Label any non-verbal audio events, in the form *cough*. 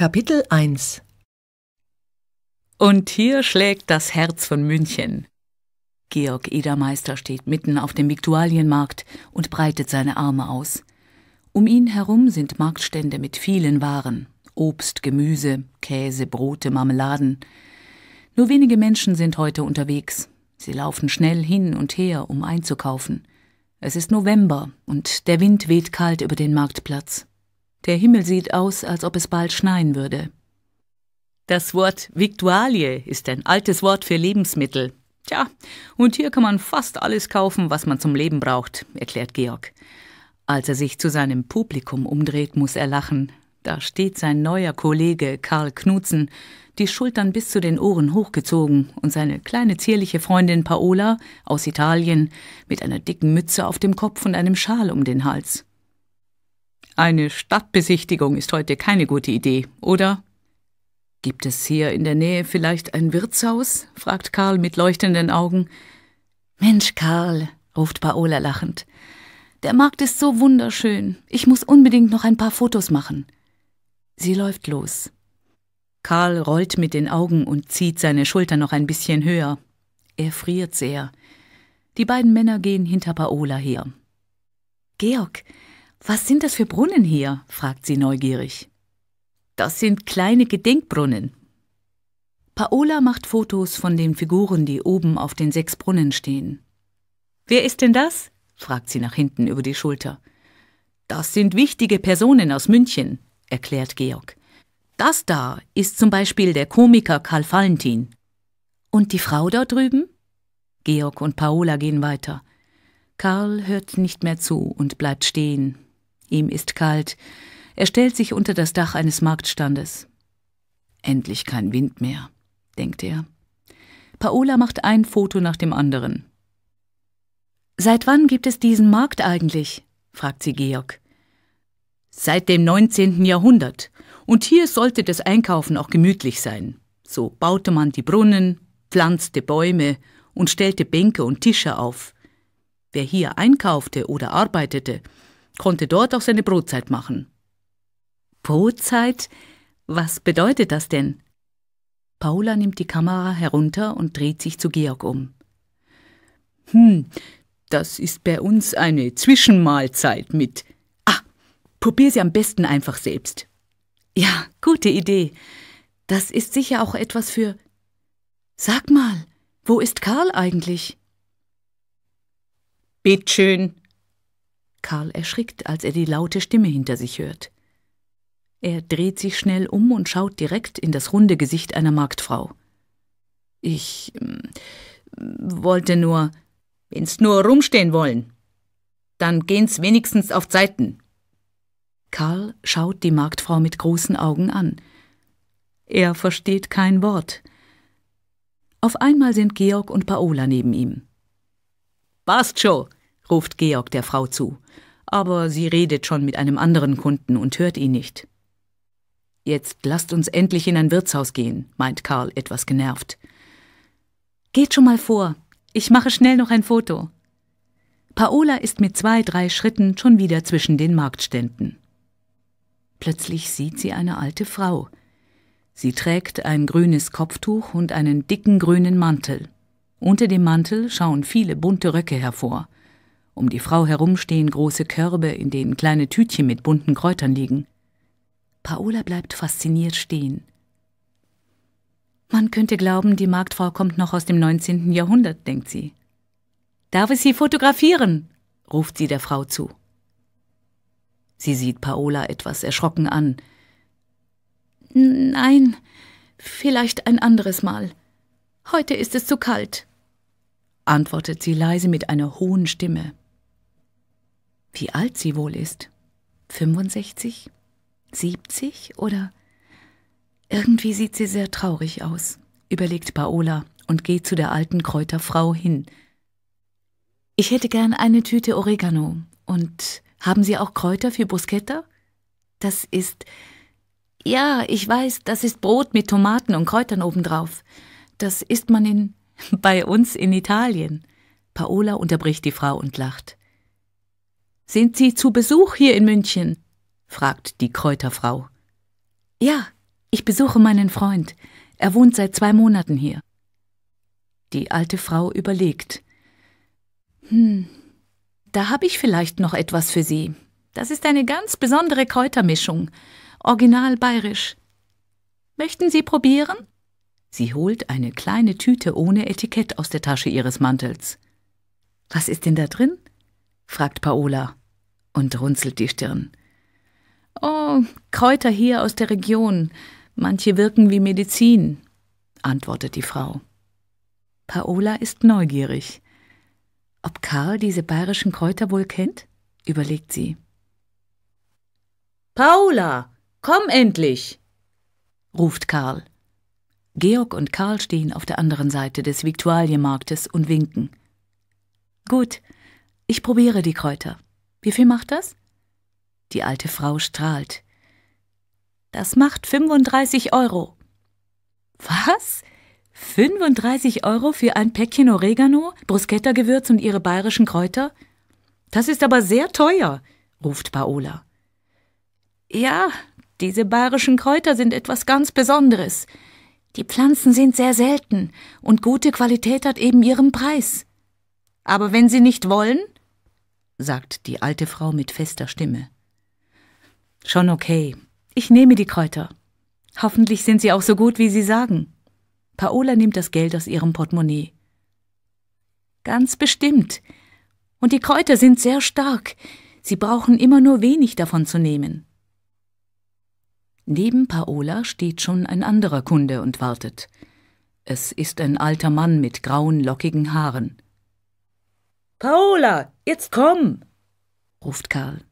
Kapitel 1 Und hier schlägt das Herz von München. Georg Edermeister steht mitten auf dem Viktualienmarkt und breitet seine Arme aus. Um ihn herum sind Marktstände mit vielen Waren: Obst, Gemüse, Käse, Brote, Marmeladen. Nur wenige Menschen sind heute unterwegs. Sie laufen schnell hin und her, um einzukaufen. Es ist November und der Wind weht kalt über den Marktplatz. Der Himmel sieht aus, als ob es bald schneien würde. Das Wort Viktualie ist ein altes Wort für Lebensmittel. Tja, und hier kann man fast alles kaufen, was man zum Leben braucht, erklärt Georg. Als er sich zu seinem Publikum umdreht, muss er lachen. Da steht sein neuer Kollege Karl Knutzen, die Schultern bis zu den Ohren hochgezogen, und seine kleine zierliche Freundin Paola aus Italien mit einer dicken Mütze auf dem Kopf und einem Schal um den Hals. Eine Stadtbesichtigung ist heute keine gute Idee, oder? Gibt es hier in der Nähe vielleicht ein Wirtshaus? fragt Karl mit leuchtenden Augen. Mensch, Karl, ruft Paola lachend. Der Markt ist so wunderschön. Ich muss unbedingt noch ein paar Fotos machen. Sie läuft los. Karl rollt mit den Augen und zieht seine Schulter noch ein bisschen höher. Er friert sehr. Die beiden Männer gehen hinter Paola her. Georg, was sind das für Brunnen hier? fragt sie neugierig. Das sind kleine Gedenkbrunnen. Paola macht Fotos von den Figuren, die oben auf den sechs Brunnen stehen. Wer ist denn das? fragt sie nach hinten über die Schulter. Das sind wichtige Personen aus München, erklärt Georg. Das da ist zum Beispiel der Komiker Karl Valentin. Und die Frau da drüben? Georg und Paola gehen weiter. Karl hört nicht mehr zu und bleibt stehen, Ihm ist kalt. Er stellt sich unter das Dach eines Marktstandes. Endlich kein Wind mehr, denkt er. Paola macht ein Foto nach dem anderen. Seit wann gibt es diesen Markt eigentlich? fragt sie Georg. Seit dem 19. Jahrhundert. Und hier sollte das Einkaufen auch gemütlich sein. So baute man die Brunnen, pflanzte Bäume und stellte Bänke und Tische auf. Wer hier einkaufte oder arbeitete, konnte dort auch seine Brotzeit machen. Brotzeit? Was bedeutet das denn? Paula nimmt die Kamera herunter und dreht sich zu Georg um. Hm, das ist bei uns eine Zwischenmahlzeit mit. Ah, probier sie am besten einfach selbst. Ja, gute Idee. Das ist sicher auch etwas für. Sag mal, wo ist Karl eigentlich? schön. Karl erschrickt, als er die laute Stimme hinter sich hört. Er dreht sich schnell um und schaut direkt in das runde Gesicht einer Marktfrau. Ich hm, wollte nur. Wenn's nur rumstehen wollen, dann gehen's wenigstens auf Zeiten. Karl schaut die Marktfrau mit großen Augen an. Er versteht kein Wort. Auf einmal sind Georg und Paola neben ihm. Passt schon, ruft Georg der Frau zu, aber sie redet schon mit einem anderen Kunden und hört ihn nicht. Jetzt lasst uns endlich in ein Wirtshaus gehen, meint Karl etwas genervt. Geht schon mal vor, ich mache schnell noch ein Foto. Paola ist mit zwei, drei Schritten schon wieder zwischen den Marktständen. Plötzlich sieht sie eine alte Frau. Sie trägt ein grünes Kopftuch und einen dicken grünen Mantel. Unter dem Mantel schauen viele bunte Röcke hervor. Um die Frau herum stehen große Körbe, in denen kleine Tütchen mit bunten Kräutern liegen. Paola bleibt fasziniert stehen. Man könnte glauben, die Marktfrau kommt noch aus dem 19. Jahrhundert, denkt sie. Darf ich Sie fotografieren? ruft sie der Frau zu. Sie sieht Paola etwas erschrocken an. Nein, vielleicht ein anderes Mal. Heute ist es zu kalt antwortet sie leise mit einer hohen Stimme. Wie alt sie wohl ist? 65? 70 oder? Irgendwie sieht sie sehr traurig aus, überlegt Paola und geht zu der alten Kräuterfrau hin. Ich hätte gern eine Tüte Oregano. Und haben Sie auch Kräuter für Bruschetta? Das ist. Ja, ich weiß, das ist Brot mit Tomaten und Kräutern obendrauf. Das isst man in *laughs* Bei uns in Italien. Paola unterbricht die Frau und lacht. Sind Sie zu Besuch hier in München? fragt die Kräuterfrau. Ja, ich besuche meinen Freund. Er wohnt seit zwei Monaten hier. Die alte Frau überlegt. Hm, da habe ich vielleicht noch etwas für Sie. Das ist eine ganz besondere Kräutermischung. Original bayerisch. Möchten Sie probieren? Sie holt eine kleine Tüte ohne Etikett aus der Tasche ihres Mantels. Was ist denn da drin? fragt Paola und runzelt die Stirn. Oh, Kräuter hier aus der Region. Manche wirken wie Medizin, antwortet die Frau. Paola ist neugierig. Ob Karl diese bayerischen Kräuter wohl kennt? überlegt sie. Paola, komm endlich! ruft Karl. Georg und Karl stehen auf der anderen Seite des Viktualienmarktes und winken. Gut, ich probiere die Kräuter. Wie viel macht das? Die alte Frau strahlt. Das macht 35 Euro. Was? 35 Euro für ein Päckchen Oregano, Bruschetta-Gewürz und ihre bayerischen Kräuter? Das ist aber sehr teuer, ruft Paola. Ja, diese bayerischen Kräuter sind etwas ganz Besonderes. Die Pflanzen sind sehr selten und gute Qualität hat eben ihren Preis. Aber wenn Sie nicht wollen, sagt die alte Frau mit fester Stimme. Schon okay, ich nehme die Kräuter. Hoffentlich sind sie auch so gut, wie Sie sagen. Paola nimmt das Geld aus ihrem Portemonnaie. Ganz bestimmt. Und die Kräuter sind sehr stark. Sie brauchen immer nur wenig davon zu nehmen. Neben Paola steht schon ein anderer Kunde und wartet. Es ist ein alter Mann mit grauen, lockigen Haaren. Paola, jetzt komm! ruft Karl.